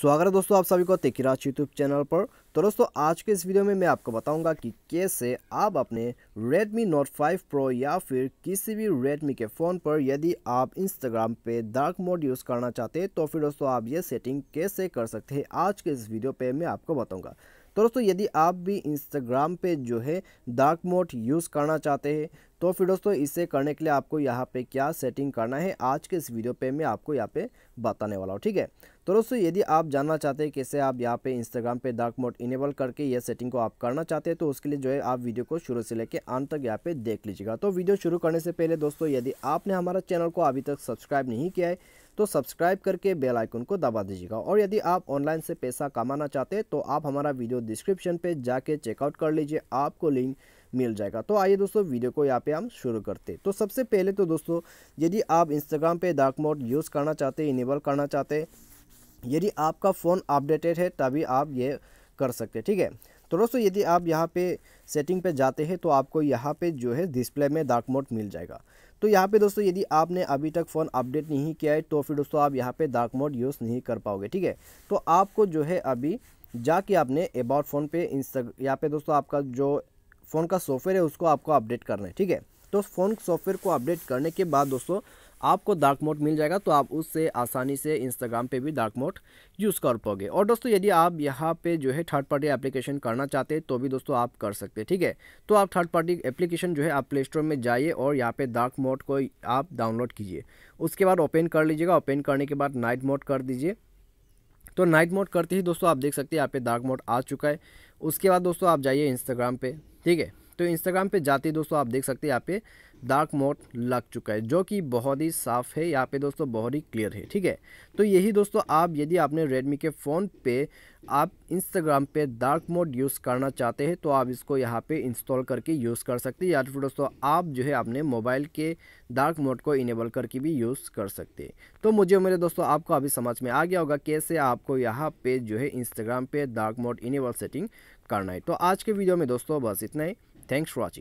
स्वागत है दोस्तों आप सभी को तेकिराज यूट्यूब चैनल पर तो दोस्तों आज के इस वीडियो में मैं आपको बताऊंगा कि कैसे आप अपने Redmi Note 5 Pro या फिर किसी भी Redmi के फ़ोन पर यदि आप Instagram पे डार्क मोड यूज़ करना चाहते हैं तो फिर दोस्तों आप ये सेटिंग कैसे कर सकते हैं आज के इस वीडियो पे मैं आपको बताऊंगा तो दोस्तों यदि आप भी इंस्टाग्राम पे जो है डार्क मोड यूज़ करना चाहते हैं तो फिर दोस्तों इसे करने के लिए आपको यहाँ पे क्या सेटिंग करना है आज के इस वीडियो पे मैं आपको यहाँ पे बताने वाला हूँ ठीक है तो दोस्तों यदि आप जानना चाहते हैं कैसे आप यहाँ पे इंस्टाग्राम पे डार्क मोड इनेबल करके ये सेटिंग को आप करना चाहते हैं तो उसके लिए जो है आप वीडियो को शुरू से लेकर अंत तक यहाँ पे देख लीजिएगा तो वीडियो शुरू करने से पहले दोस्तों यदि आपने हमारा चैनल को अभी तक सब्सक्राइब नहीं किया है तो सब्सक्राइब करके बेल आइकन को दबा दीजिएगा और यदि आप ऑनलाइन से पैसा कमाना चाहते हैं तो आप हमारा वीडियो डिस्क्रिप्शन पे जाके चेकआउट कर लीजिए आपको लिंक मिल जाएगा तो आइए दोस्तों वीडियो को यहाँ पे हम शुरू करते हैं तो सबसे पहले तो दोस्तों यदि आप इंस्टाग्राम पे डार्क मोड यूज़ करना चाहते हैं इनेबल करना चाहते हैं यदि आपका फ़ोन अपडेटेड है तभी आप ये कर सकते हैं ठीक है तो दोस्तों यदि आप यहाँ पे सेटिंग पे जाते हैं तो आपको यहाँ पे जो है डिस्प्ले में डार्क मोड मिल जाएगा तो यहाँ पे दोस्तों यदि आपने अभी तक फ़ोन अपडेट नहीं किया है तो फिर दोस्तों आप यहाँ पे डार्क मोड यूज़ नहीं कर पाओगे ठीक है तो आपको जो है अभी जाके आपने अबाउट फ़ोन पे इंस्टा यहाँ पे दोस्तों आपका जो फ़ोन का सॉफ्टवेयर है उसको आपको अपडेट करना है ठीक है तो फ़ोन सॉफ्टवेयर को अपडेट करने के बाद दोस्तों आपको डार्क मोड मिल जाएगा तो आप उससे आसानी से इंस्टाग्राम पे भी डार्क मोड यूज़ कर पाओगे और दोस्तों यदि आप यहाँ पे जो है थर्ड पार्टी एप्लीकेशन करना चाहते हैं तो भी दोस्तों आप कर सकते हैं ठीक है तो आप थर्ड पार्टी एप्लीकेशन जो है आप प्ले स्टोर में जाइए और यहाँ पर डार्क मोड को आप डाउनलोड कीजिए उसके बाद ओपन कर लीजिएगा ओपन करने के बाद नाइट मोड कर दीजिए तो नाइट मोड करते ही दोस्तों आप देख सकते हैं यहाँ पे डार्क मोड आ चुका है उसके बाद दोस्तों आप जाइए इंस्टाग्राम पे ठीक है तो इंस्टाग्राम पे जाते ही दोस्तों आप देख सकते हैं यहाँ पे डार्क मोड लग चुका है जो कि बहुत ही साफ़ है यहाँ पे दोस्तों बहुत ही क्लियर है ठीक है तो यही दोस्तों आप यदि आपने रेडमी के फ़ोन पे आप इंस्टाग्राम पे डार्क मोड यूज़ करना चाहते हैं तो आप इसको यहाँ पे इंस्टॉल करके यूज़ कर सकते हैं या फिर दोस्तों आप जो है अपने मोबाइल के डार्क मोड को इनेबल करके भी यूज़ कर सकते हैं तो मुझे मेरे दोस्तों आपको अभी समझ में आ गया होगा कैसे आपको यहाँ पे जो है इंस्टाग्राम पे डार्क मोड इनेबल सेटिंग करना है तो आज के वीडियो में दोस्तों बस इतना ही थैंक्स फॉर वॉचिंग